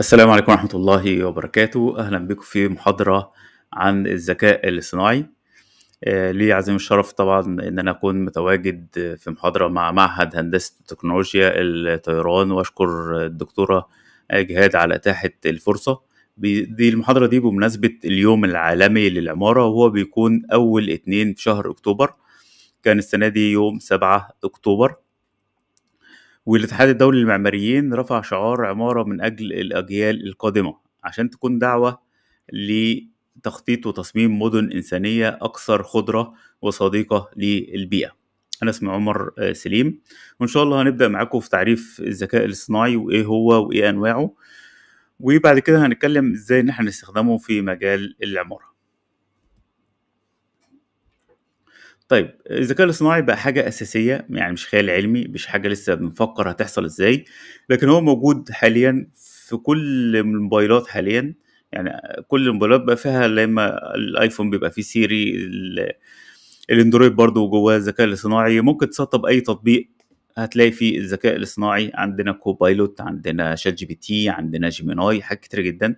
السلام عليكم ورحمة الله وبركاته أهلا بكم في محاضرة عن الذكاء الاصطناعي آه، لي عظيم الشرف طبعا ان انا اكون متواجد في محاضره مع معهد هندسه تكنولوجيا الطيران واشكر الدكتوره جهاد على اتاحه الفرصه دي المحاضره دي بمناسبه اليوم العالمي للعماره وهو بيكون اول اتنين في شهر اكتوبر كان السنه دي يوم 7 اكتوبر والاتحاد الدولي للمعماريين رفع شعار عمارة من أجل الأجيال القادمة عشان تكون دعوة لتخطيط وتصميم مدن إنسانية أكثر خضرة وصديقة للبيئة أنا اسمي عمر آه، سليم وإن شاء الله هنبدأ معاكم في تعريف الذكاء الاصطناعي وإيه هو وإيه أنواعه وبعد كده هنتكلم إزاي إن إحنا نستخدمه في مجال العمارة طيب الذكاء الاصطناعي بقى حاجة أساسية يعني مش خيال علمي مش حاجة لسه بنفكر هتحصل إزاي لكن هو موجود حاليا في كل الموبايلات حاليا يعني كل الموبايلات بقى فيها لما الآيفون بيبقى فيه سيري الاندرويد برضو جواه الذكاء الاصطناعي ممكن تسطب أي تطبيق هتلاقي فيه الذكاء الاصطناعي عندنا كوبايلوت عندنا شات جي بي تي عندنا جيميناي حاجات كتير جدا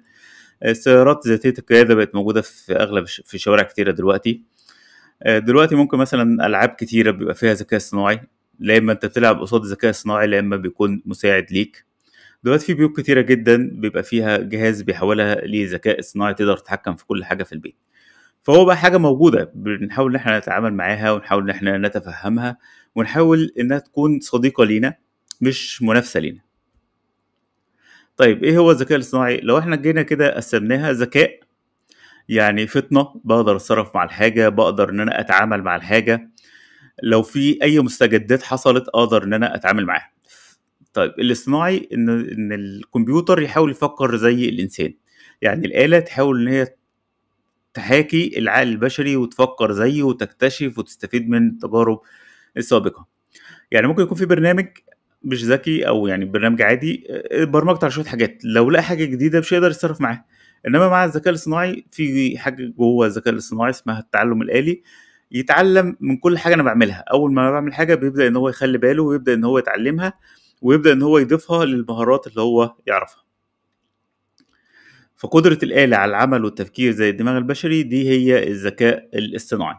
السيارات ذاتية القيادة بقت موجودة في أغلب في شوارع كتيرة دلوقتي آه، دلوقتي ممكن مثلا العاب كتيره بيبقى فيها ذكاء اصطناعي لا اما انت بتلعب قصاد ذكاء اصطناعي لا اما بيكون مساعد ليك دلوقتي في بيوت كتيره جدا بيبقى فيها جهاز بيحولها لذكاء اصطناعي تقدر تتحكم في كل حاجه في البيت فهو بقى حاجه موجوده بنحاول ان احنا نتعامل معاها ونحاول ان احنا نتفهمها ونحاول انها تكون صديقه لينا مش منافسه لينا طيب ايه هو الذكاء الاصطناعي لو احنا جينا كده قسمناها ذكاء يعني فطنه بقدر اتصرف مع الحاجه بقدر ان انا اتعامل مع الحاجه لو في اي مستجدات حصلت اقدر ان انا اتعامل معاها طيب الاصطناعي ان ان الكمبيوتر يحاول يفكر زي الانسان يعني الاله تحاول ان هي تحاكي العقل البشري وتفكر زيه وتكتشف وتستفيد من التجارب السابقه يعني ممكن يكون في برنامج مش ذكي او يعني برنامج عادي آه، برمجته على شويه حاجات لو لقى حاجه جديده مش هيقدر يتصرف معاها انما مع الذكاء الاصطناعي في حاجه جوه الذكاء الاصطناعي اسمها التعلم الالي يتعلم من كل حاجه انا بعملها اول ما بعمل حاجه بيبدا ان هو يخلي باله ويبدا ان هو يتعلمها ويبدا ان هو يضيفها للمهارات اللي هو يعرفها فقدره الاله على العمل والتفكير زي الدماغ البشري دي هي الذكاء الاصطناعي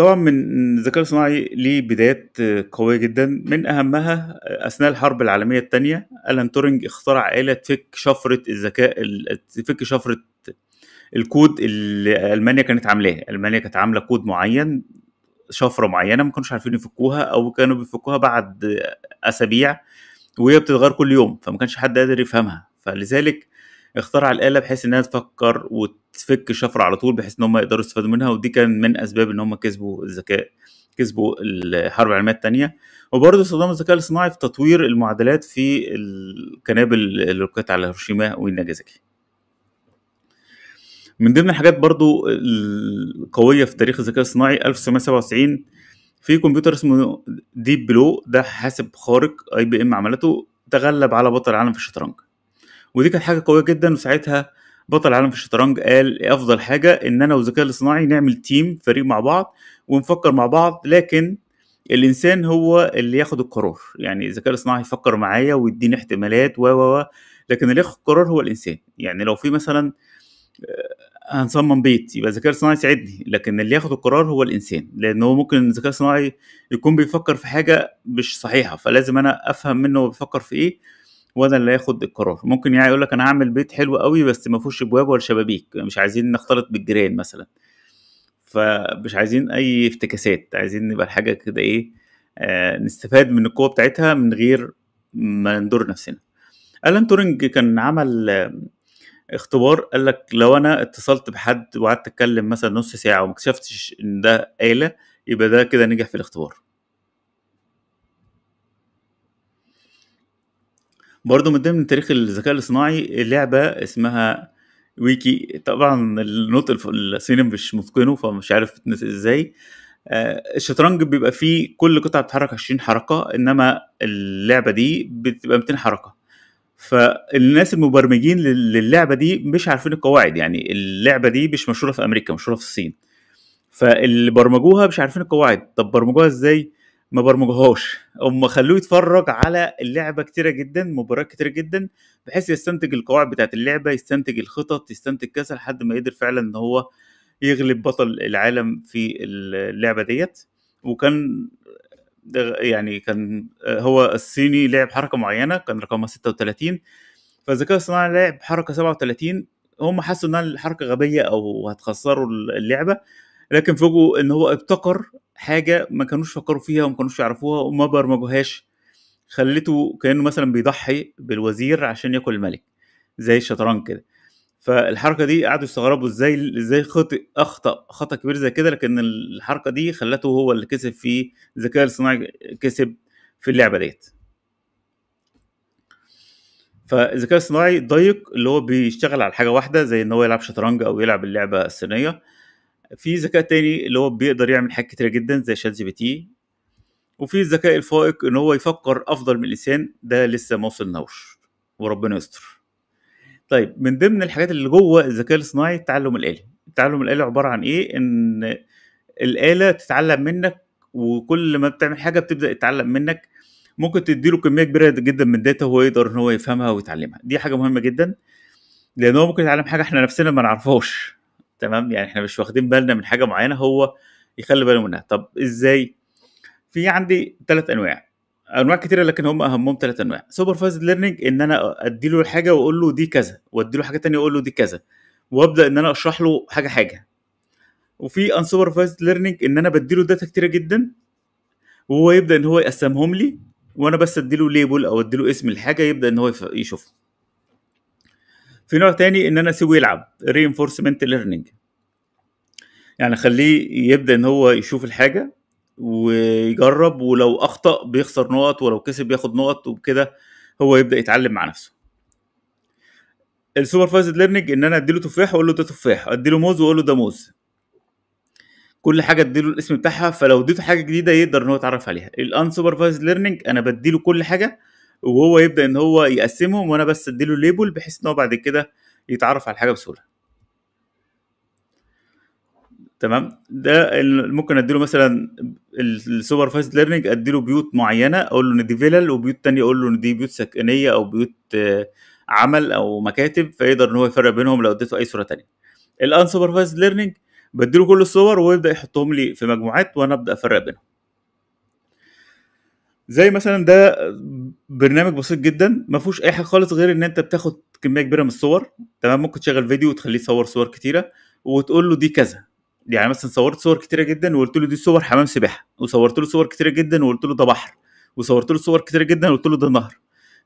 طبعا من الذكاء الصناعي ليه بدايات قوية جدا من أهمها أثناء الحرب العالمية الثانية ألان تورينج اخترع آلة تفك شفرة الذكاء تفك شفرة الكود اللي ألمانيا كانت عاملاه ألمانيا كانت عاملة كود معين شفرة معينة ما كانوش عارفين يفكوها أو كانوا بيفكوها بعد أسابيع وهي بتتغير كل يوم فما كانش حد قادر يفهمها فلذلك اخترع الاله بحيث انها تفكر وتفك شفره على طول بحيث ان هم يقدروا يستفادوا منها ودي كان من اسباب ان هم كسبوا الذكاء كسبوا الحرب العالميه الثانيه وبرضه استخدام الذكاء الصناعي في تطوير المعادلات في القنابل اللي وقعت على هيروشيما وناجازاكي من ضمن الحاجات برضو القويه في تاريخ الذكاء الصناعي 1997 في كمبيوتر اسمه ديب بلو ده حاسب خارق اي بي ام عملته تغلب على بطل العالم في الشطرنج ودي كانت حاجه قويه جدا وساعتها بطل العالم في الشطرنج قال افضل حاجه ان انا والذكاء الاصطناعي نعمل تيم فريق مع بعض ونفكر مع بعض لكن الانسان هو اللي ياخد القرار يعني الذكاء الاصطناعي يفكر معايا ويديني احتمالات و و لكن اللي ياخد القرار هو الانسان يعني لو في مثلا آه، هنصمم بيت يبقى الذكاء الاصطناعي يساعدني لكن اللي ياخد القرار هو الانسان لان هو ممكن الذكاء الاصطناعي يكون بيفكر في حاجه مش صحيحه فلازم انا افهم منه هو بيفكر في ايه وانا اللي هاخد القرار ممكن يعني يقول لك انا هعمل بيت حلو قوي بس ما فيهوش ابواب ولا شبابيك مش عايزين نختلط بالجيران مثلا فمش عايزين اي افتكاسات عايزين نبقى الحاجه كده ايه آه نستفاد من القوه بتاعتها من غير ما ندور نفسنا الان تورنج كان عمل آه، اختبار قال لك لو انا اتصلت بحد وقعدت اتكلم مثلا نص ساعه وما اكتشفتش ان ده اله يبقى ده كده نجح في الاختبار برضه من ضمن تاريخ الذكاء الاصطناعي لعبه اسمها ويكي طبعا النطق الصيني مش متقنه فمش عارف ازاي آه، الشطرنج بيبقى فيه كل قطعه بتتحرك 20 حركه انما اللعبه دي بتبقى 200 حركه فالناس المبرمجين للعبه دي مش عارفين القواعد يعني اللعبه دي مش مشهوره في امريكا مشهوره في الصين فاللي برمجوها مش عارفين القواعد طب برمجوها ازاي ما برمجهاش هم خلوه يتفرج على اللعبه كتيره جدا مباريات كتيره جدا بحيث يستنتج القواعد بتاعه اللعبه يستنتج الخطط يستنتج كذا لحد ما يقدر فعلا ان هو يغلب بطل العالم في اللعبه ديت وكان يعني كان هو الصيني لعب حركه معينه كان رقمها 36 فالذكاء الصناعي لعب حركه 37 هم حسوا انها الحركه غبيه او هتخسروا اللعبه لكن فوجئوا ان هو ابتكر حاجه ما كانوش فكروا فيها وما كانوش يعرفوها وما برمجوهاش خلته كانه مثلا بيضحي بالوزير عشان ياكل الملك زي الشطرنج كده فالحركه دي قعدوا يستغربوا ازاي ازاي خطئ اخطا خطا كبير زي كده لكن الحركه دي خلته هو اللي كسب في الذكاء الاصطناعي كسب في اللعبه ديت فالذكاء الصناعي ضيق اللي هو بيشتغل على حاجه واحده زي ان هو يلعب شطرنج او يلعب اللعبه الصينيه في ذكاء تاني اللي هو بيقدر يعمل حاجات كتيره جدا زي شات جي بي تي وفي الذكاء الفائق ان هو يفكر افضل من الانسان ده لسه ما وصلناوش وربنا يستر طيب من ضمن الحاجات اللي جوه الذكاء الاصطناعي التعلم الالي التعلم الالي عباره عن ايه ان الاله تتعلم منك وكل ما بتعمل حاجه بتبدا تتعلم منك ممكن تديله كميه كبيره جدا من الداتا وهو يقدر ان هو يفهمها ويتعلمها دي حاجه مهمه جدا لان هو ممكن يتعلم حاجه احنا نفسنا ما نعرفهاش تمام يعني احنا مش واخدين بالنا من حاجه معينه هو يخلي باله منها طب ازاي في عندي ثلاث انواع انواع كتيره لكن هم اهمهم ثلاث انواع سوبرفايزد ليرنينج ان انا ادي له حاجه واقول له دي كذا وادي له حاجه ثانيه واقول له دي كذا وابدا ان انا اشرح له حاجه حاجه وفي انسوبرفايزد ليرنينج ان انا بديله داتا كتيره جدا وهو يبدا ان هو يقسمهم لي وانا بس اديله ليبل او اديله اسم الحاجه يبدا ان هو يشوفها في نوع تاني ان انا اسيبه يلعب reinforcement learning يعني اخليه يبدا ان هو يشوف الحاجه ويجرب ولو اخطا بيخسر نقط ولو كسب بياخد نقط وبكده هو يبدا يتعلم مع نفسه السوبرفايزد ليرنينج ان انا اديله تفاح واقول له ده تفاح اديله موز واقول له ده موز كل حاجه اديله الاسم بتاعها فلو اديته حاجه جديده يقدر ان هو يتعرف عليها الانسوبرفايزد ليرنينج انا بديله كل حاجه وهو يبدا ان هو يقسمهم وانا بس اديله ليبل بحيث ان هو بعد كده يتعرف على الحاجه بسهوله تمام ده ممكن اديله مثلا السوبرفايزد ليرنينج اديله بيوت معينه اقول له ان دي فيلل وبيوت تانية اقول له ان دي بيوت سكنيه او بيوت آه، عمل او مكاتب فيقدر ان هو يفرق بينهم لو اديته اي صوره تانية الان سوبرفايزد ليرنينج بديله كل الصور ويبدا يحطهم لي في مجموعات وانا ابدا افرق بينهم زي مثلا ده برنامج بسيط جدا ما فيهوش اي حاجه خالص غير ان انت بتاخد كميه كبيره من الصور تمام ممكن تشغل فيديو وتخليه يصور صور كتيره وتقول له دي كذا يعني مثلا صورت صور كتيره جدا وقلت له دي صور حمام سباحه وصورت له صور كتيره جدا وقلت له ده بحر وصورت له صور كتيره جدا وقلت له ده نهر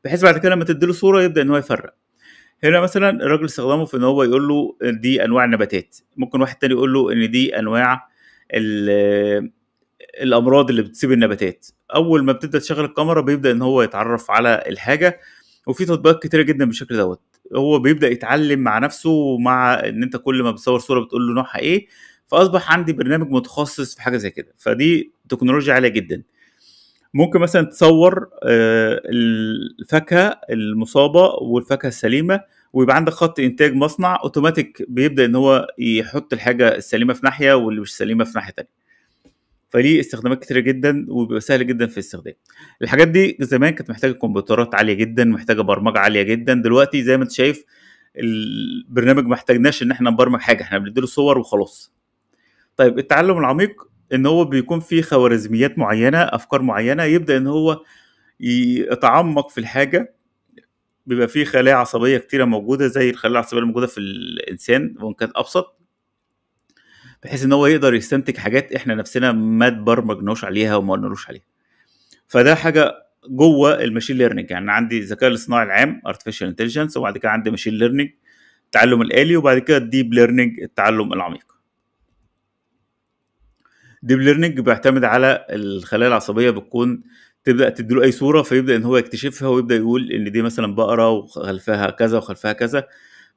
بحيث بعد كده لما تديله صوره يبدا ان هو يفرق هنا مثلا الراجل استخدمه في ان هو يقول له دي انواع النباتات ممكن واحد تاني يقول له ان دي انواع الامراض اللي بتصيب النباتات اول ما بتبدا تشغل الكاميرا بيبدا ان هو يتعرف على الحاجه وفي تطبيقات كتيره جدا بالشكل دوت هو بيبدا يتعلم مع نفسه ومع ان انت كل ما بتصور صوره بتقول له نوعها ايه فاصبح عندي برنامج متخصص في حاجه زي كده فدي تكنولوجيا عاليه جدا ممكن مثلا تصور آه، الفاكهه المصابه والفاكهه السليمه ويبقى عندك خط انتاج مصنع اوتوماتيك بيبدا ان هو يحط الحاجه السليمه في ناحيه واللي مش سليمه في ناحيه تانية فليه استخدامات كتيره جدا وبيبقى سهل جدا في الاستخدام الحاجات دي زمان كانت محتاجه كمبيوترات عاليه جدا محتاجه برمجه عاليه جدا دلوقتي زي ما انت شايف البرنامج ما احتاجناش ان احنا نبرمج حاجه احنا بنديله صور وخلاص طيب التعلم العميق ان هو بيكون فيه خوارزميات معينه افكار معينه يبدا ان هو يتعمق في الحاجه بيبقى فيه خلايا عصبيه كتيره موجوده زي الخلايا العصبيه الموجوده في الانسان وان كانت ابسط بحيث ان هو يقدر يستنتج حاجات احنا نفسنا ما تبرمجناش عليها وما قلنالوش عليها فده حاجه جوه الماشين ليرنينج يعني عندي الذكاء الاصطناعي العام ارتفيشال انتليجنس وبعد كده عندي ماشين ليرنينج التعلم الالي وبعد كده الديب ليرنينج التعلم العميق الديب ليرنينج بيعتمد على الخلايا العصبيه بتكون تبدا تديله اي صوره فيبدا ان هو يكتشفها ويبدا يقول ان دي مثلا بقره وخلفها كذا وخلفها كذا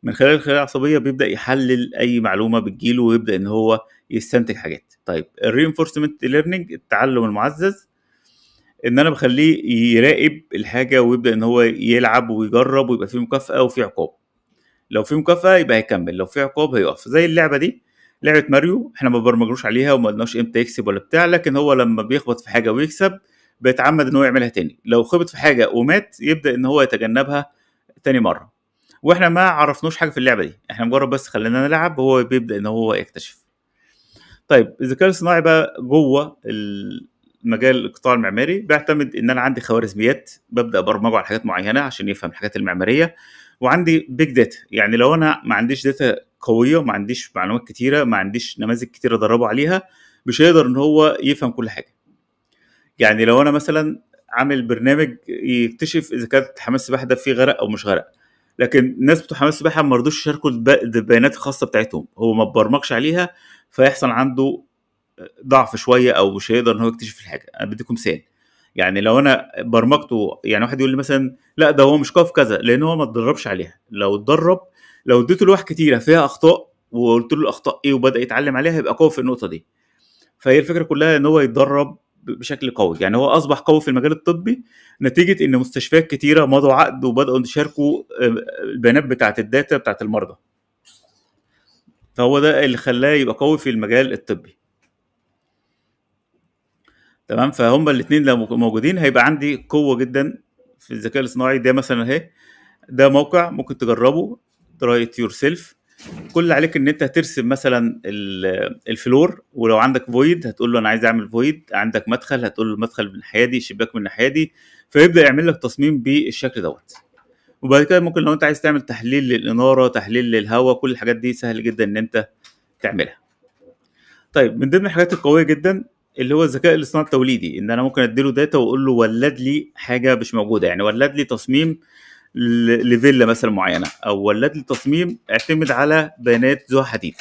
من خلال الخلايا العصبيه بيبدا يحلل اي معلومه بتجيله ويبدا ان هو يستنتج حاجات طيب الريينفورسمنت ليرنينج التعلم المعزز ان انا بخليه يراقب الحاجه ويبدا ان هو يلعب ويجرب ويبقى فيه مكافاه وفيه عقاب لو في مكافاه يبقى هيكمل لو في عقاب هيقف زي اللعبه دي لعبه ماريو احنا ما برمجلوش عليها وما قلناش امتى يكسب ولا بتاع لكن هو لما بيخبط في حاجه ويكسب بيتعمد ان هو يعملها تاني لو خبط في حاجه ومات يبدا ان هو يتجنبها تاني مره واحنا ما عرفناش حاجه في اللعبه دي احنا مجرد بس خلينا نلعب وهو بيبدا ان هو يكتشف طيب الذكاء الصناعي بقى جوه مجال القطاع المعماري بيعتمد ان انا عندي خوارزميات ببدا ابرمجه على حاجات معينه عشان يفهم الحاجات المعماريه وعندي بيج داتا يعني لو انا ما عنديش داتا قويه ما عنديش معلومات كتيره ما عنديش نماذج كتيره ادربه عليها مش هيقدر ان هو يفهم كل حاجه يعني لو انا مثلا عامل برنامج يكتشف اذا كانت حمام السباحه ده فيه غرق او مش غرق لكن الناس بتوع حمام السباحه ما رضوش يشاركوا البيانات الخاصه بتاعتهم هو ما برمجش عليها فيحصل عنده ضعف شويه او مش هيقدر ان هو يكتشف الحاجه انا بديكم مثال يعني لو انا برمجته يعني واحد يقول لي مثلا لا ده هو مش قوي في كذا لان هو ما اتدربش عليها لو اتدرب لو اديته لوح كتيره فيها اخطاء وقلت له الاخطاء ايه وبدا يتعلم عليها يبقى قوي في النقطه دي فهي الفكره كلها ان هو يتدرب بشكل قوي يعني هو اصبح قوي في المجال الطبي نتيجه ان مستشفيات كتيره مضوا عقد وبداوا يشاركوا آه، البيانات بتاعه الداتا بتاعه المرضى فهو ده اللي خلاه يبقى قوي في المجال الطبي تمام فهم الاثنين لو موجودين هيبقى عندي قوه جدا في الذكاء الاصطناعي ده مثلا اهي ده موقع ممكن تجربه تراي يور سيلف كل اللي عليك ان انت ترسم مثلا الفلور ولو عندك فويد هتقول له انا عايز اعمل فويد عندك مدخل هتقول له المدخل من الناحيه دي شباك من الناحيه دي فيبدا يعمل لك تصميم بالشكل دوت وبعد كده ممكن لو انت عايز تعمل تحليل للاناره تحليل للهواء كل الحاجات دي سهل جدا ان انت تعملها طيب من ضمن الحاجات القويه جدا اللي هو الذكاء الاصطناعي التوليدي ان انا ممكن اديله داتا واقول له ولد لي حاجه مش موجوده يعني ولد لي تصميم لفيلا مثلا معينه او ولاد التصميم اعتمد على بيانات زها حديد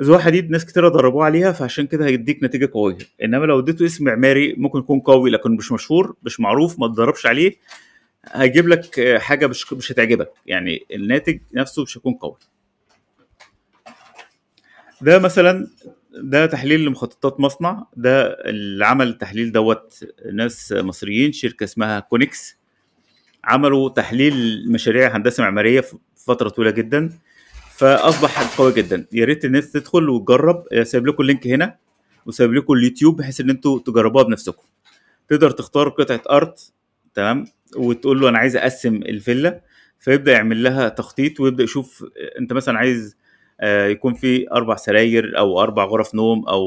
زها حديد ناس كتير ضربوه عليها فعشان كده هيديك نتيجه قويه انما لو اديته اسم معماري ممكن يكون قوي لكن مش مشهور مش معروف ما تضربش عليه هيجيب لك حاجه مش مش هتعجبك يعني الناتج نفسه مش هيكون قوي ده مثلا ده تحليل لمخططات مصنع ده اللي عمل التحليل دوت ناس مصريين شركه اسمها كونيكس عملوا تحليل مشاريع هندسه معماريه في فتره طويله جدا فاصبح قوي جدا يا ريت الناس تدخل وتجرب سايب لكم اللينك هنا وسايب لكم اليوتيوب بحيث ان انتوا تجربوها بنفسكم تقدر تختار قطعه ارض تمام وتقول له انا عايز اقسم الفيلا فيبدا يعمل لها تخطيط ويبدا يشوف انت مثلا عايز آه، يكون في اربع سراير او اربع غرف نوم او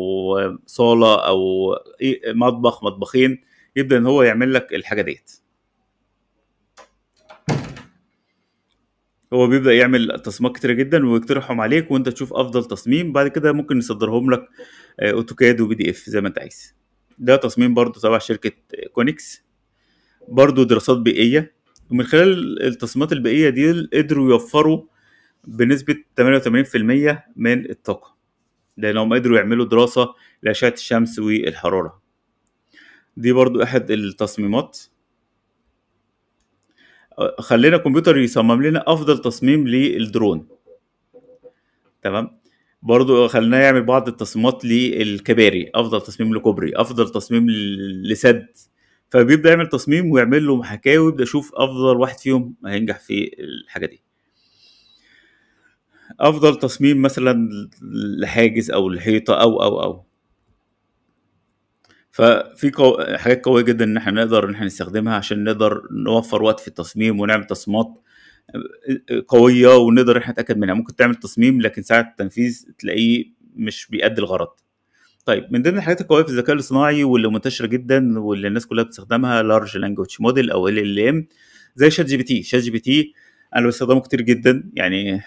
صاله او إيه، مطبخ مطبخين يبدا ان هو يعمل لك الحاجه ديت هو بيبدا يعمل تصميمات كتيره جدا ويقترحهم عليك وانت تشوف افضل تصميم بعد كده ممكن يصدرهم لك آه، اوتوكاد وبي دي اف زي ما انت عايز ده تصميم برضو تبع شركه كونكس برضو دراسات بيئيه ومن خلال التصميمات البيئيه دي قدروا يوفروا بنسبه 88% من الطاقه لانهم قدروا يعملوا دراسه لاشعه الشمس والحراره دي برضو احد التصميمات خلينا الكمبيوتر يصمم لنا افضل تصميم للدرون تمام برضو خليناه يعمل بعض التصميمات للكباري افضل تصميم لكوبري افضل تصميم لسد فبيبدا يعمل تصميم ويعمل له محاكاه ويبدا يشوف افضل واحد فيهم هينجح في الحاجه دي افضل تصميم مثلا لحاجز او لحيطه او او او ففي قو... حاجات قويه جدا ان احنا نقدر ان احنا نستخدمها عشان نقدر نوفر وقت في التصميم ونعمل تصميمات آه، آه، قويه ونقدر احنا نتاكد منها ممكن تعمل تصميم لكن ساعه التنفيذ تلاقيه مش بيأدي الغرض طيب من ضمن الحاجات القويه في الذكاء الاصطناعي واللي منتشره جدا واللي الناس كلها بتستخدمها لارج لانجوج موديل او ال ال ام زي شات جي بي تي شات جي بي تي انا بستخدمه كتير جدا يعني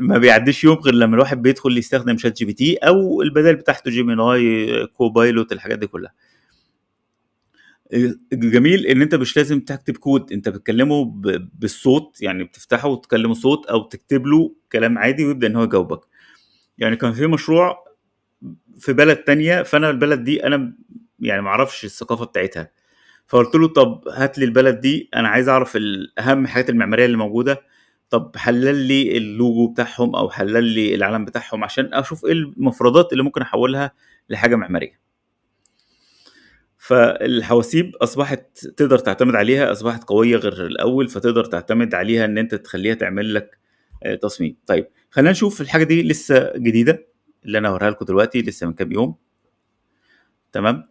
ما بيعديش يوم غير لما الواحد بيدخل يستخدم شات جي بي تي او البدائل بتاعته جيميناي كوبايلوت الحاجات دي كلها الجميل ان انت مش لازم تكتب كود انت بتكلمه بالصوت يعني بتفتحه وتكلمه صوت او تكتب له كلام عادي ويبدا ان هو يجاوبك يعني كان في مشروع في بلد تانية فانا البلد دي انا يعني معرفش الثقافه بتاعتها فقلت له طب هات لي البلد دي انا عايز اعرف اهم الحاجات المعماريه اللي موجوده طب حلل لي اللوجو بتاعهم او حلل لي العلم بتاعهم عشان اشوف ايه المفردات اللي ممكن احولها لحاجه معماريه فالحواسيب اصبحت تقدر تعتمد عليها اصبحت قويه غير الاول فتقدر تعتمد عليها ان انت تخليها تعمل لك آه، تصميم طيب خلينا نشوف الحاجه دي لسه جديده اللي انا هوريها لكم دلوقتي لسه من كام يوم تمام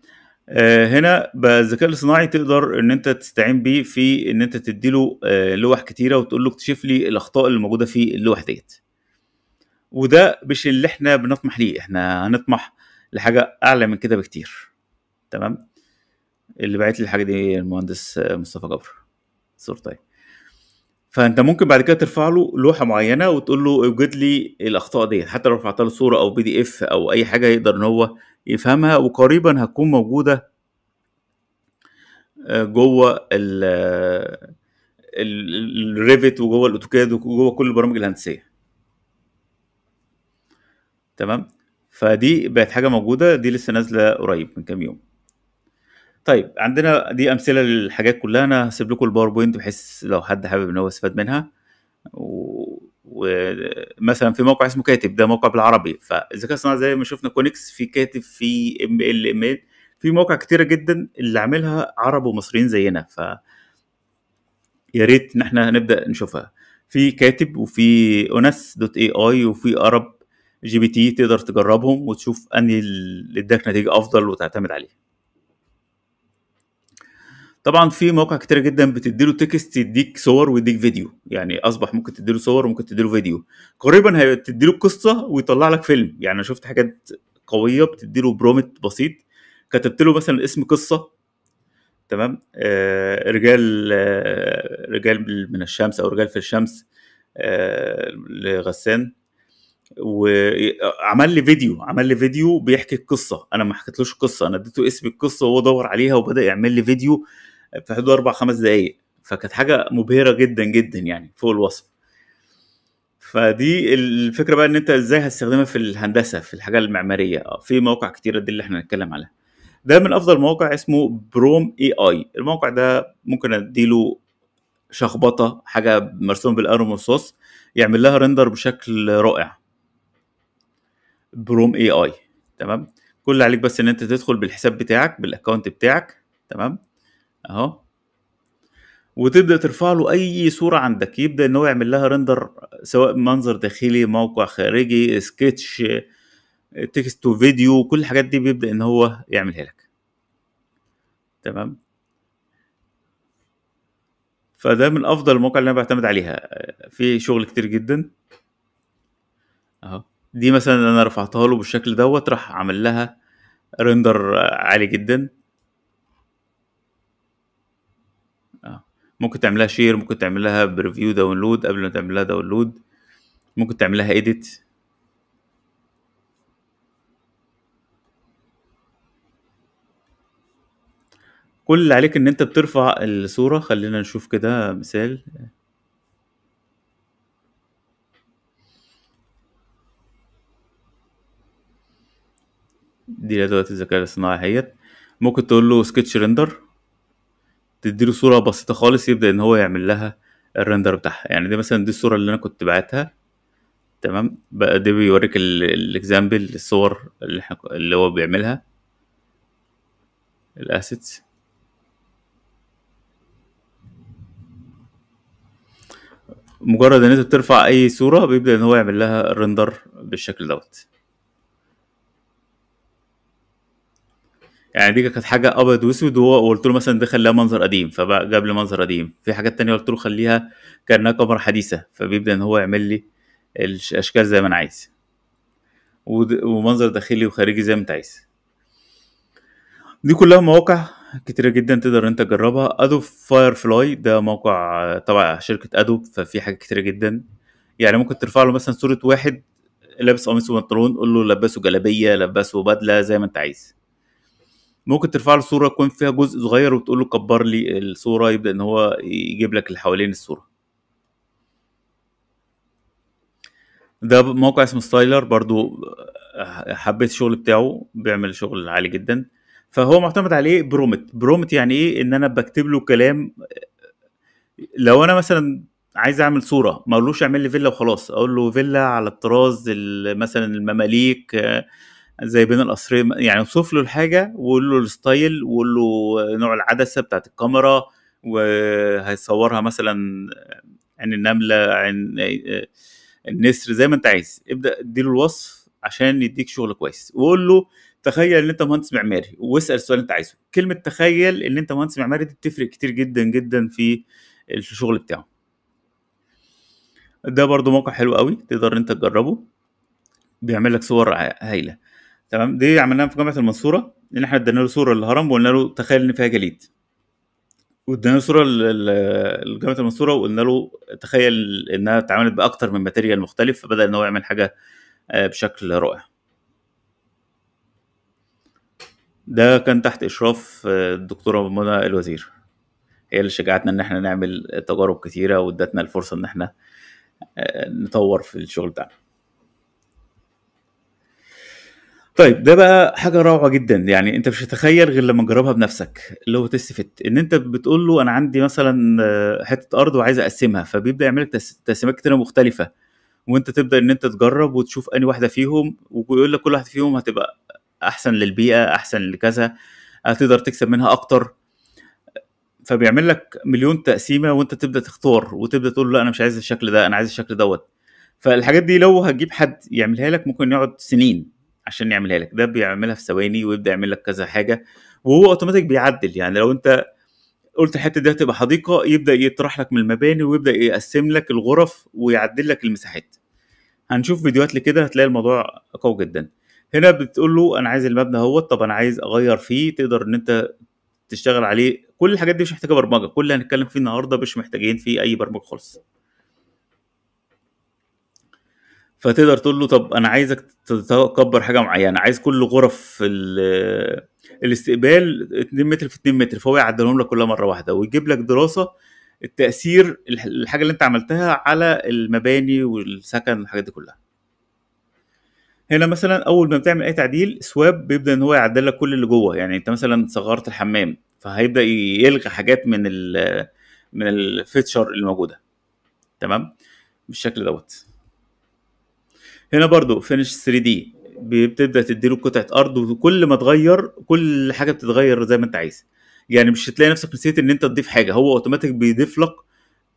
آه، هنا بالذكاء الذكاء الاصطناعي تقدر ان انت تستعين بيه في ان انت تديله آه، لوح كتيره وتقول له اكتشف لي الاخطاء اللي موجوده في اللوح ديت وده مش اللي احنا بنطمح ليه احنا هنطمح لحاجه اعلى من كده بكتير تمام اللي بعت لي الحاجه دي المهندس آه، مصطفى جبر طيب فانت ممكن بعد كده ترفع له لوحه معينه وتقول له اوجد لي الاخطاء ديت حتى لو رفعت له صوره او بي دي اف او اي حاجه يقدر ان هو يفهمها وقريبا هتكون موجودة آه، جوه آه، الريفت وجوه الاوتوكاد وجوه كل البرامج الهندسية تمام فدي بقت حاجة موجودة دي لسه نازلة قريب من كام يوم طيب عندنا دي امثله للحاجات كلها انا هسيب لكم الباوربوينت بحيث لو حد حابب ان هو يستفاد منها و... ومثلا في موقع اسمه كاتب ده موقع بالعربي فالذكاء الصناعي زي ما شفنا كونكس في كاتب في ام ال ام ال في مواقع كتيره جدا اللي عاملها عرب ومصريين زينا ف يا ريت ان احنا نبدا نشوفها في كاتب وفي اونس دوت اي اي وفي ارب جي بي تي تقدر تجربهم وتشوف انهي اللي اداك نتيجه افضل وتعتمد عليه طبعا في مواقع كتيره جدا بتديله تكست يديك صور ويديك فيديو يعني اصبح ممكن تديله صور وممكن تديله فيديو قريبا هتديله قصه ويطلع لك فيلم يعني انا شفت حاجات قويه بتديله برومت بسيط كتبت له مثلا اسم قصه تمام آه رجال آه رجال من الشمس او رجال في الشمس آه لغسان وعمل لي فيديو عمل لي فيديو بيحكي القصه انا ما حكيتلوش قصه انا اديته اسم القصه وهو دور عليها وبدا يعمل لي فيديو في حدود اربع خمس دقائق فكانت حاجه مبهره جدا جدا يعني فوق الوصف فدي الفكره بقى ان انت ازاي هتستخدمها في الهندسه في الحاجه المعماريه آه، في مواقع كتيره دي اللي احنا هنتكلم عليها ده من افضل مواقع اسمه بروم اي اي الموقع ده ممكن اديله شخبطه حاجه مرسومه بالقلم والصوص يعمل لها ريندر بشكل رائع بروم اي اي تمام كل اللي عليك بس ان انت تدخل بالحساب بتاعك بالاكونت بتاعك تمام اهو وتبدا ترفع له اي صوره عندك يبدا ان هو يعمل لها ريندر سواء منظر داخلي موقع خارجي سكتش تكست تو فيديو كل الحاجات دي بيبدا ان هو يعملها لك تمام فده من افضل المواقع اللي انا بعتمد عليها في شغل كتير جدا اهو دي مثلا انا رفعتها له بالشكل دوت راح عامل لها ريندر عالي جدا ممكن تعملها شير ممكن تعملها بريفيو داونلود قبل ما تعملها داونلود ممكن تعملها ايديت كل اللي عليك ان انت بترفع الصورة خلينا نشوف كده مثال دي ادوات الذكاء الاصطناعي اهيت ممكن تقول له سكتش ريندر تديله صوره بسيطه خالص يبدا ان هو يعمل لها الرندر بتاعها يعني دي مثلا دي الصوره اللي انا كنت بعتها تمام بقى ده بيوريك الاكزامبل الصور اللي, حك... اللي هو بيعملها الاسيتس مجرد ان انت بترفع اي صوره بيبدا ان هو يعمل لها الرندر بالشكل دوت يعني دي كانت حاجه ابيض واسود وقلت له مثلا ده خليها منظر قديم فبقى جاب لي منظر قديم في حاجات تانية قلت له خليها كانها كاميرا حديثه فبيبدا ان هو يعمل لي الاشكال زي ما انا عايز ومنظر داخلي وخارجي زي ما انت عايز دي كلها مواقع كتيرة جدا تقدر انت تجربها ادوب فاير فلاي ده موقع تبع شركة ادوب ففي حاجات كتيرة جدا يعني ممكن ترفع له مثلا صورة واحد لابس قميص وبنطلون قول له لبسه جلابية لبسه بدلة زي ما انت عايز ممكن ترفع له صوره يكون فيها جزء صغير وتقول له كبر لي الصوره يبدا ان هو يجيب لك اللي حوالين الصوره ده موقع اسمه ستايلر برضو آه، حبيت الشغل بتاعه بيعمل شغل عالي جدا فهو معتمد عليه برومت برومت يعني ايه ان انا بكتب له كلام آه، لو انا مثلا عايز اعمل صوره ما اقولوش اعمل لي فيلا وخلاص اقول له فيلا على الطراز مثلا المماليك آه، زي بين القصرين يعني اوصف له الحاجه وقول له الستايل وقول له نوع العدسه بتاعت الكاميرا وهيصورها مثلا عين النمله عين النسر زي ما انت عايز ابدا اديله الوصف عشان يديك شغل كويس وقول له تخيل ان انت مهندس معماري واسال السؤال اللي انت عايزه كلمه تخيل ان انت مهندس معماري دي بتفرق كتير جدا جدا في الشغل بتاعه ده برضو موقع حلو قوي تقدر انت تجربه بيعمل لك صور هايله تمام دي عملناها في جامعه المنصوره ان احنا ادينا له صوره للهرم وقلنا له تخيل ان فيها جليد وادينا له صوره لجامعه المنصوره وقلنا له تخيل انها اتعملت باكتر من ماتيريال مختلف فبدا ان هو يعمل حاجه آه، بشكل رائع ده كان تحت اشراف آه، الدكتوره منى الوزير هي اللي شجعتنا ان احنا نعمل تجارب كتيره وادتنا الفرصه ان احنا آه، نطور في الشغل بتاعنا طيب ده بقى حاجه روعه جدا يعني انت مش هتتخيل غير لما تجربها بنفسك اللي هو تستفت ان انت بتقول له انا عندي مثلا حته ارض وعايز اقسمها فبيبدا يعمل لك تقسيمات كتيره مختلفه وانت تبدا ان انت تجرب وتشوف أي واحده فيهم ويقول لك كل واحده فيهم هتبقى احسن للبيئه احسن لكذا هتقدر تكسب منها اكتر فبيعمل لك مليون تقسيمه وانت تبدا تختار وتبدا تقول له لا انا مش عايز الشكل ده انا عايز الشكل دوت فالحاجات دي لو هتجيب حد يعملها لك ممكن يقعد سنين عشان يعملها لك ده بيعملها في ثواني ويبدا يعمل لك كذا حاجه وهو اوتوماتيك بيعدل يعني لو انت قلت الحته دي هتبقى حديقه يبدا يطرح لك من المباني ويبدا يقسم لك الغرف ويعدل لك المساحات هنشوف فيديوهات لكده هتلاقي الموضوع قوي جدا هنا بتقول له انا عايز المبنى هو طب انا عايز اغير فيه تقدر ان انت تشتغل عليه كل الحاجات دي مش محتاجه برمجه كل اللي هنتكلم فيه النهارده مش محتاجين فيه اي برمجه خالص فتقدر تقول له طب انا عايزك تكبر حاجه معينه عايز كل غرف الاستقبال 2 متر في 2 متر فهو يعدلهم لك كلها مره واحده ويجيب لك دراسه التاثير الحاجه اللي انت عملتها على المباني والسكن والحاجات دي كلها هنا مثلا اول ما بتعمل اي تعديل سواب بيبدا ان هو يعدل لك كل اللي جوه يعني انت مثلا صغرت الحمام فهيبدا يلغي حاجات من ال من الفيتشر اللي موجوده تمام بالشكل دوت هنا برضو فينش 3 دي بتبدا تديله قطعه ارض وكل ما تغير كل حاجه بتتغير زي ما انت عايز يعني مش هتلاقي نفسك نسيت ان انت تضيف حاجه هو اوتوماتيك بيضيف لك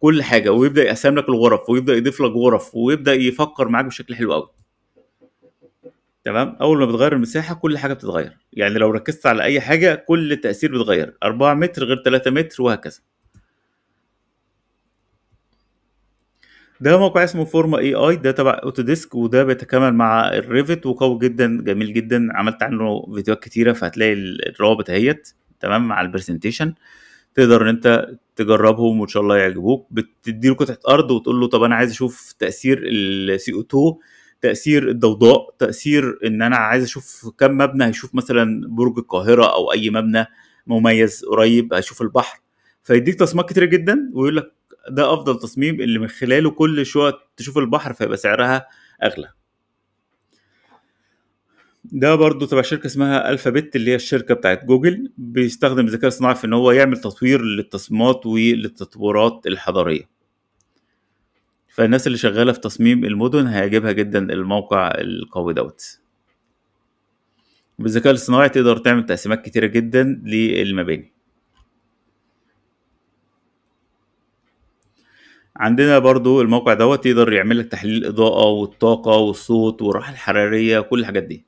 كل حاجه ويبدا يقسم لك الغرف ويبدا يضيف لك غرف ويبدا يفكر معاك بشكل حلو قوي تمام اول ما بتغير المساحه كل حاجه بتتغير يعني لو ركزت على اي حاجه كل تاثير بيتغير 4 متر غير 3 متر وهكذا ده موقع اسمه فورما اي اي ده تبع اوتوديسك وده بيتكامل مع الريفت وقوي جدا جميل جدا عملت عنه فيديوهات كتيره فهتلاقي الروابط اهيت تمام مع البرزنتيشن تقدر ان انت تجربهم وان شاء الله يعجبوك بتدي له قطعه ارض وتقول له طب انا عايز اشوف تاثير السي او 2 تاثير الضوضاء تاثير ان انا عايز اشوف كم مبنى هيشوف مثلا برج القاهره او اي مبنى مميز قريب هشوف البحر فيديك تصميمات كتيره جدا ويقول لك ده افضل تصميم اللي من خلاله كل شويه تشوف البحر فيبقى سعرها اغلى ده برضو تبع شركة اسمها الفابت اللي هي الشركة بتاعت جوجل بيستخدم الذكاء الصناعي في ان هو يعمل تطوير للتصميمات وللتطورات الحضارية فالناس اللي شغالة في تصميم المدن هيعجبها جدا الموقع القوي دوت بالذكاء الصناعي تقدر تعمل تقسيمات كتيرة جدا للمباني عندنا برضو الموقع دوت يقدر يعمل لك تحليل الإضاءة والطاقة والصوت والراحة الحرارية كل الحاجات دي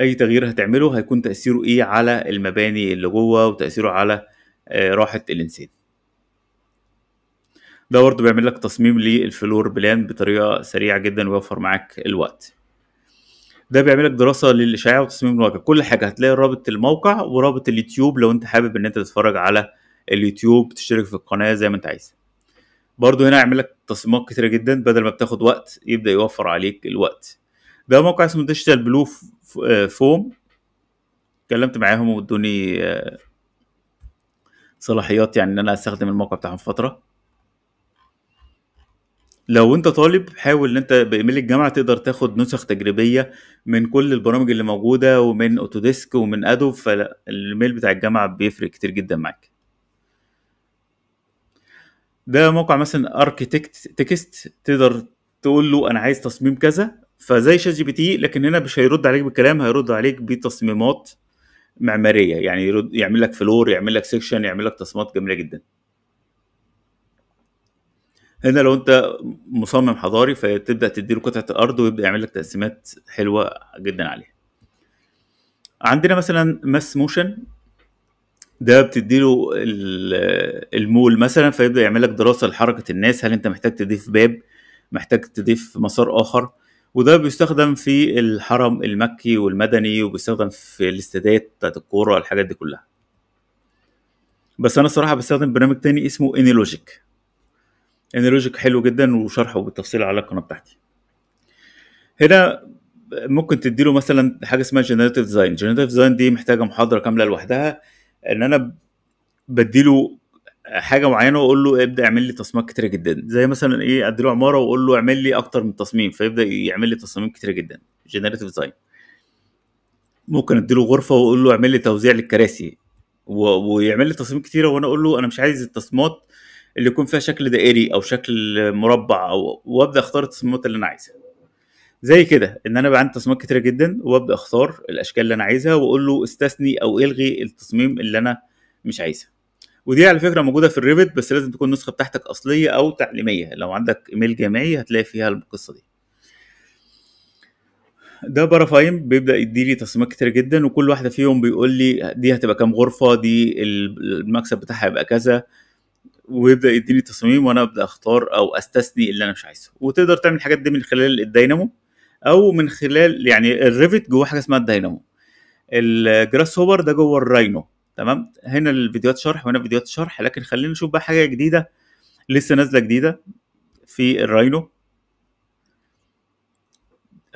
أي تغيير هتعمله هيكون تأثيره إيه على المباني اللي جوه وتأثيره على آه، راحة الإنسان ده برضو بيعمل لك تصميم للفلور بلان بطريقة سريعة جدا ويوفر معاك الوقت ده بيعمل لك دراسة للإشعاع وتصميم الواقع كل حاجة هتلاقي رابط الموقع ورابط اليوتيوب لو أنت حابب إن أنت تتفرج على اليوتيوب تشترك في القناة زي ما أنت عايز برضه هنا يعمل لك تصميمات كتيره جدا بدل ما بتاخد وقت يبدا يوفر عليك الوقت ده موقع اسمه ديجيتال بلو فوم اتكلمت معاهم وادوني آه، صلاحيات يعني ان انا استخدم الموقع بتاعهم فتره لو انت طالب حاول ان انت بايميل الجامعه تقدر تاخد نسخ تجريبيه من كل البرامج اللي موجوده ومن اوتوديسك ومن ادوب فالايميل بتاع الجامعه بيفرق كتير جدا معاك ده موقع مثلا اركتكت تكست تقدر تقول له انا عايز تصميم كذا فزي شات جي بي تي لكن هنا مش هيرد عليك بالكلام هيرد عليك بتصميمات معماريه يعني يرد يعمل لك فلور يعمل لك سيكشن يعمل لك تصميمات جميله جدا هنا لو انت مصمم حضاري فتبدا تديله قطعه ارض ويبدا يعمل لك تقسيمات حلوه جدا عليها عندنا مثلا ماس موشن ده بتديله المول مثلا فيبدا يعمل لك دراسه لحركه الناس هل انت محتاج تضيف باب محتاج تضيف مسار اخر وده بيستخدم في الحرم المكي والمدني وبيستخدم في الاستادات بتاعت الكوره الحاجات دي كلها بس انا الصراحه بستخدم برنامج تاني اسمه انيلوجيك انيلوجيك حلو جدا وشرحه بالتفصيل على القناه بتاعتي هنا ممكن تديله مثلا حاجه اسمها جنريتيف ديزاين جنريتيف ديزاين دي محتاجه محاضره كامله لوحدها ان انا بديله حاجه معينه واقول له ابدا اعمل لي تصميمات كتيره جدا زي مثلا ايه اديله عماره واقول له اعمل لي اكتر من تصميم فيبدا يعمل لي تصاميم كتيره جدا جنريتيف ديزاين ممكن اديله غرفه واقول له اعمل لي توزيع للكراسي و... ويعمل لي تصميم كتيره وانا اقول له انا مش عايز التصميمات اللي يكون فيها شكل دائري او شكل مربع او وابدا اختار التصميمات اللي انا عايزها زي كده ان انا بقى عندي تصميمات كتيره جدا وابدا اختار الاشكال اللي انا عايزها واقول له استثني او الغي التصميم اللي انا مش عايزها ودي على فكره موجوده في الريفت بس لازم تكون النسخه بتاعتك اصليه او تعليميه لو عندك ايميل جامعي هتلاقي فيها القصه دي ده بارافايم بيبدا يديلي تصميمات كتير جدا وكل واحده فيهم بيقول لي دي هتبقى كام غرفه دي المكسب بتاعها هيبقى كذا ويبدا يديني تصميم وانا ابدا اختار او استثني اللي انا مش عايزه وتقدر تعمل الحاجات دي من خلال الدينامو او من خلال يعني الريفت جوه حاجه اسمها الداينامو الجراس هوبر ده جوه الراينو تمام هنا الفيديوهات شرح وهنا فيديوهات شرح لكن خلينا نشوف بقى حاجه جديده لسه نازله جديده في الراينو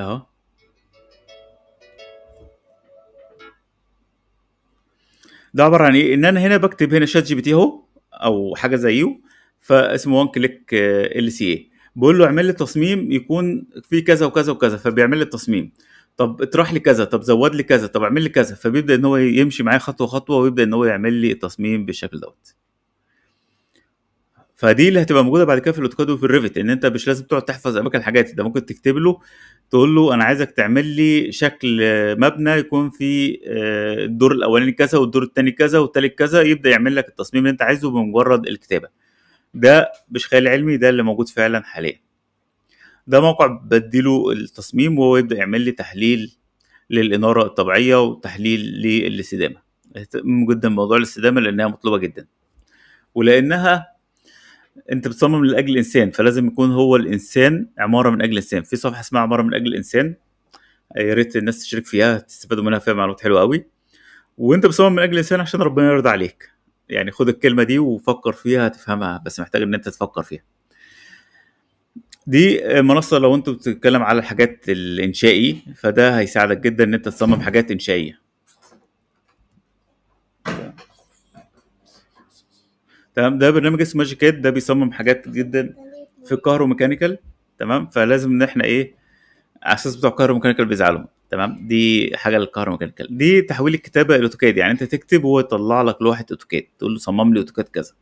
اهو ده عباره عن ايه ان انا هنا بكتب هنا شات جي بي تي اهو او حاجه زيه فاسمه وان كليك ال سي اي بقول له اعمل لي تصميم يكون فيه كذا وكذا وكذا فبيعمل لي التصميم طب اطرح لي كذا طب زود لي كذا طب اعمل لي كذا فبيبدا ان هو يمشي معايا خطوه خطوه ويبدا ان هو يعمل لي التصميم بالشكل دوت فدي اللي هتبقى موجوده بعد كده في الاوتوكاد وفي الريفت ان انت مش لازم تقعد تحفظ اماكن الحاجات ده ممكن تكتب له تقول له انا عايزك تعمل لي شكل مبنى يكون فيه آه، الدور الاولاني كذا والدور الثاني كذا والثالث كذا يبدا يعمل لك التصميم اللي انت عايزه بمجرد الكتابه ده مش خيال علمي ده اللي موجود فعلا حاليا ده موقع بديله التصميم وهو يبدا يعمل لي تحليل للاناره الطبيعيه وتحليل للاستدامه اهتم جدا بموضوع الاستدامه لانها مطلوبه جدا ولانها انت بتصمم لاجل الانسان فلازم يكون هو الانسان عماره من اجل الانسان في صفحه اسمها عماره من اجل الانسان يا ريت الناس تشترك فيها تستفادوا منها فيها معلومات حلوه قوي وانت بتصمم من اجل الانسان عشان ربنا يرضى عليك يعني خد الكلمه دي وفكر فيها تفهمها بس محتاج ان انت تفكر فيها دي منصه لو انت بتتكلم على الحاجات الانشائي فده هيساعدك جدا ان انت تصمم حاجات انشائيه تمام ده برنامج اسمه ماجيك ده بيصمم حاجات جدا في الكهروميكانيكال ميكانيكال تمام فلازم ان احنا ايه على اساس بتوع الكهروميكانيكال ميكانيكال بيزعلوا تمام دي حاجه للكهروميكانيكال دي تحويل الكتابه الى اوتوكاد يعني انت تكتب وهو يطلع لك لوحه اوتوكاد تقول له صمم لي اوتوكاد كذا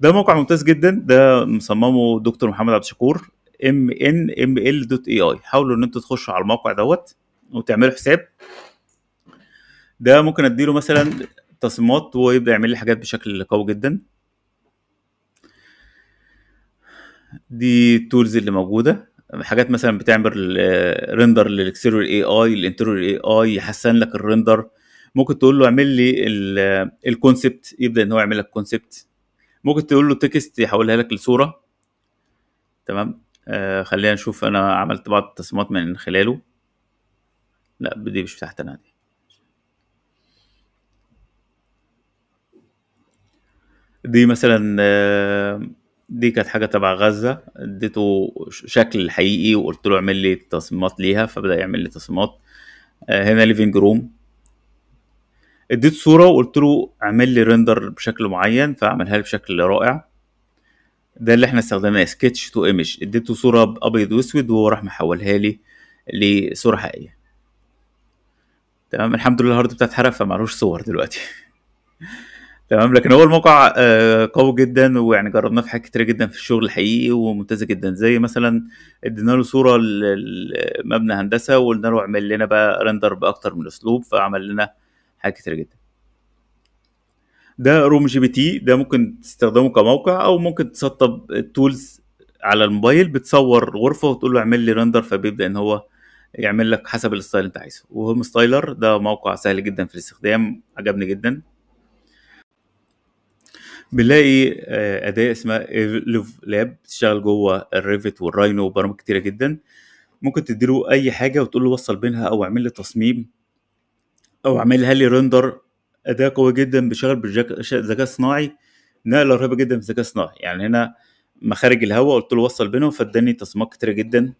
ده موقع ممتاز جدا ده مصممه دكتور محمد عبد الشكور ام ان ام ال دوت اي اي حاولوا ان انتوا تخشوا على الموقع دوت وتعملوا حساب ده ممكن اديله مثلا تصميمات ويبدا يعمل لي حاجات بشكل قوي جدا دي التولز اللي موجوده حاجات مثلا بتعمل ريندر للاكسيرور اي اي الانتيرور اي اي يحسن لك الريندر ممكن تقول له اعمل لي الكونسبت آه، يبدا ان هو يعمل لك كونسبت ممكن تقول له تكست يحولها لك لصوره تمام آه خلينا نشوف انا عملت بعض التصميمات من خلاله لا دي مش تحت انا دي دي مثلا آه دي كانت حاجه تبع غزه اديته شكل حقيقي وقلت له اعمل لي تصميمات ليها فبدا يعمل لي تصميمات آه، هنا ليفينج روم اديت صوره وقلت له اعمل لي ريندر بشكل معين فعملها لي بشكل رائع ده اللي احنا استخدمناه سكتش تو ايمج اديته صوره بابيض واسود وهو راح محولها لي لصوره حقيقيه تمام الحمد لله الهارد بتاعي اتحرق فمعلوش صور دلوقتي تمام لكن هو الموقع آه، قوي جدا ويعني جربناه في حاجات كتير جدا في الشغل الحقيقي وممتازه جدا زي مثلا ادينا له صوره لمبنى هندسه وقلنا له اعمل لنا بقى رندر باكتر من اسلوب فعمل لنا حاجات كتير جدا ده روم جي بي تي ده ممكن تستخدمه كموقع او ممكن تسطب التولز على الموبايل بتصور غرفه وتقول له اعمل لي رندر فبيبدا ان هو يعمل لك حسب الستايل اللي انت عايزه وهوم ستايلر ده موقع سهل جدا في الاستخدام عجبني جدا بنلاقي آه، اداه اسمها ايفلوف لاب بتشتغل جوه الريفت والراينو وبرامج كتيره جدا ممكن تديله اي حاجه وتقول له وصل بينها او اعمل لي تصميم او اعملها لي ريندر اداه قوي جدا بيشتغل بالذكاء الصناعي نقله رهيبه جدا في الذكاء الصناعي يعني هنا مخارج الهواء قلت له وصل بينهم فاداني تصميمات كتيره جدا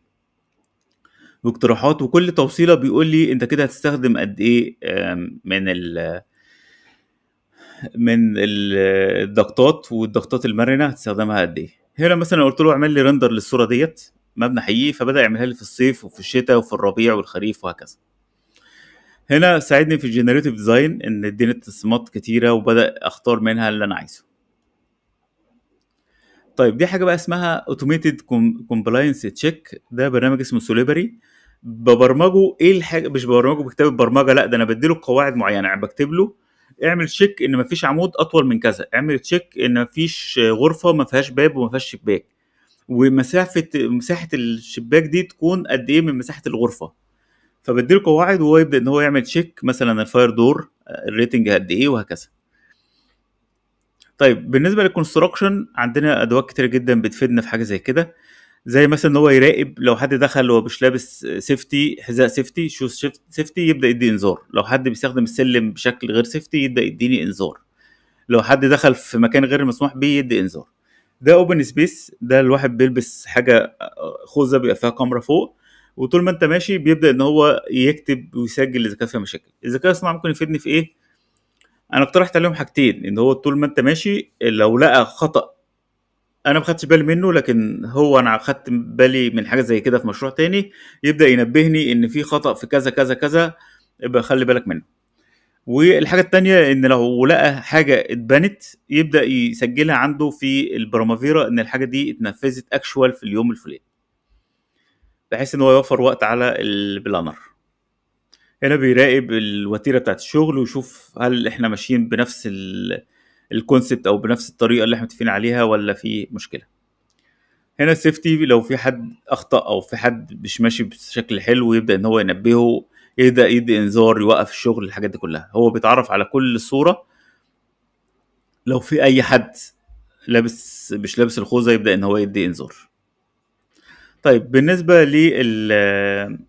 واقتراحات وكل توصيله بيقول لي انت كده هتستخدم قد ايه من ال من الضغطات والضغطات المرنه هتستخدمها قد ايه هنا مثلا قلت له اعمل لي رندر للصوره ديت مبنى حقيقي فبدا يعملها لي في الصيف وفي الشتاء وفي الربيع والخريف وهكذا هنا ساعدني في الجنريتيف ديزاين ان اديني تصميمات كتيره وبدا اختار منها اللي انا عايزه طيب دي حاجه بقى اسمها اوتوميتد كومبلاينس تشيك ده برنامج اسمه سوليبري ببرمجه ايه الحاجه مش ببرمجه بكتابه برمجه لا ده انا بديله قواعد معينه يعني بكتب له اعمل تشيك ان مفيش عمود اطول من كذا اعمل تشيك ان مفيش غرفه ما فيهاش باب وما فيهاش شباك ومسافه مساحه الشباك دي تكون قد ايه من مساحه الغرفه فبديله قواعد وهو يبدا ان هو يعمل تشيك مثلا الفاير دور الريتنج قد ايه وهكذا طيب بالنسبه للكونستراكشن عندنا ادوات كتير جدا بتفيدنا في حاجه زي كده زي مثلا ان هو يراقب لو حد دخل وهو مش لابس سيفتي حذاء سيفتي شوز سيفتي يبدا يدي انذار لو حد بيستخدم السلم بشكل غير سيفتي يبدا يديني انذار لو حد دخل في مكان غير مسموح بيه يدي انذار ده اوبن سبيس ده الواحد بيلبس حاجه آه، خوذه بيبقى فيها كاميرا فوق وطول ما انت ماشي بيبدا ان هو يكتب ويسجل اذا كان فيها مشاكل الذكاء الاصطناعي ممكن يفيدني في ايه انا اقترحت عليهم حاجتين ان هو طول ما انت ماشي لو لقى خطا انا ما خدتش بالي منه لكن هو انا خدت بالي من حاجه زي كده في مشروع تاني يبدا ينبهني ان في خطا في كذا كذا كذا يبقى خلي بالك منه والحاجه التانية ان لو لقى حاجه اتبنت يبدا يسجلها عنده في البرامافيرا ان الحاجه دي اتنفذت اكشوال في اليوم الفلاني بحيث ان هو يوفر وقت على البلانر هنا بيراقب الوتيره بتاعت الشغل ويشوف هل احنا ماشيين بنفس الكونسبت او بنفس الطريقه اللي احنا متفقين عليها ولا في مشكله هنا سيفتي لو في حد اخطا او في حد مش ماشي بشكل حلو يبدا ان هو ينبهه يبدا يدي انذار يوقف الشغل الحاجات دي كلها هو بيتعرف على كل صوره لو في اي حد لابس مش لابس الخوذه يبدا ان هو يدي انذار طيب بالنسبه لل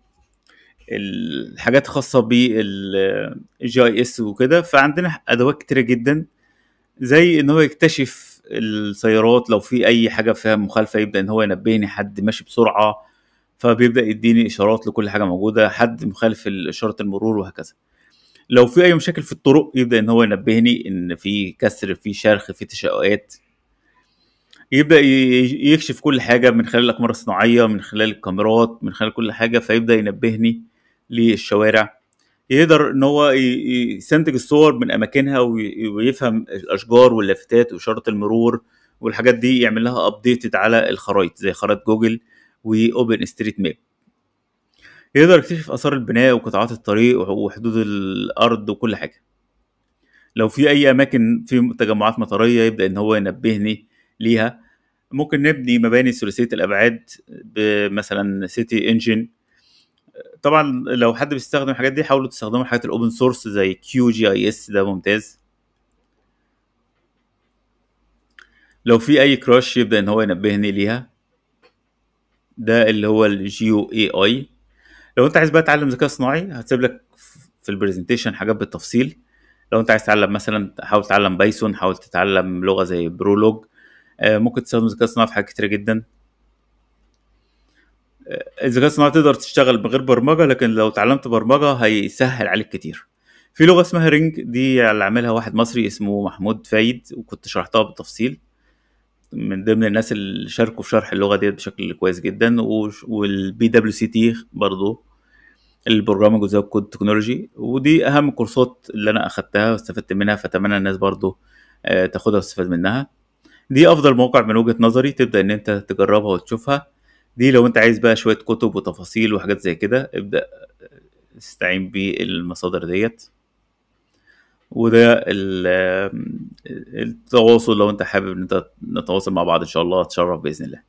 الحاجات الخاصه بالجي اي اس وكده فعندنا ادوات كتيرة جدا زي ان هو يكتشف السيارات لو في اي حاجه فيها مخالفه يبدا ان هو ينبهني حد ماشي بسرعه فبيبدا يديني اشارات لكل حاجه موجوده حد مخالف اشاره المرور وهكذا لو في اي مشاكل في الطرق يبدا ان هو ينبهني ان في كسر في شرخ في تشققات يبدا يكشف كل حاجه من خلال الاقمار الصناعيه من خلال الكاميرات من خلال كل حاجه فيبدا ينبهني للشوارع يقدر ان هو يستنتج الصور من اماكنها ويفهم الاشجار واللافتات واشاره المرور والحاجات دي يعمل لها ابديتد على الخرائط زي خرائط جوجل واوبن ستريت ماب يقدر يكتشف اثار البناء وقطاعات الطريق وحدود الارض وكل حاجه لو في اي اماكن في تجمعات مطريه يبدا ان هو ينبهني ليها ممكن نبني مباني ثلاثيه الابعاد بمثلا سيتي انجن طبعا لو حد بيستخدم الحاجات دي حاولوا تستخدموا الحاجات الاوبن سورس زي كيو جي اي اس ده ممتاز لو في اي كراش يبدا ان هو ينبهني ليها ده اللي هو الجيو اي اي لو انت عايز بقى تتعلم ذكاء صناعي هسيب لك في البرزنتيشن حاجات بالتفصيل لو انت عايز تتعلم مثلا حاول تتعلم بايثون حاول تتعلم لغه زي برولوج آه، ممكن تستخدم ذكاء صناعي في حاجات كتير جدا الذكاء الصناعي تقدر تشتغل من غير برمجه لكن لو اتعلمت برمجه هيسهل عليك كتير في لغه اسمها رينج دي اللي عاملها واحد مصري اسمه محمود فايد وكنت شرحتها بالتفصيل من ضمن الناس اللي شاركوا في شرح اللغه ديت بشكل كويس جدا والبي دبليو سي تي برضه البروجرامنج وزي الكود تكنولوجي ودي اهم الكورسات اللي انا اخدتها واستفدت منها فاتمنى الناس برضه آه، تاخدها وتستفاد منها دي افضل موقع من وجهه نظري تبدا ان انت تجربها وتشوفها دي لو انت عايز بقى شويه كتب وتفاصيل وحاجات زي كده ابدا استعين بالمصادر ديت وده التواصل لو انت حابب ان انت نتواصل مع بعض ان شاء الله اتشرف باذن الله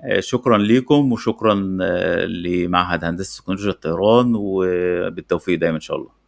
آه، شكرا ليكم وشكرا آه، لمعهد هندسه تكنولوجيا الطيران وبالتوفيق دايما ان شاء الله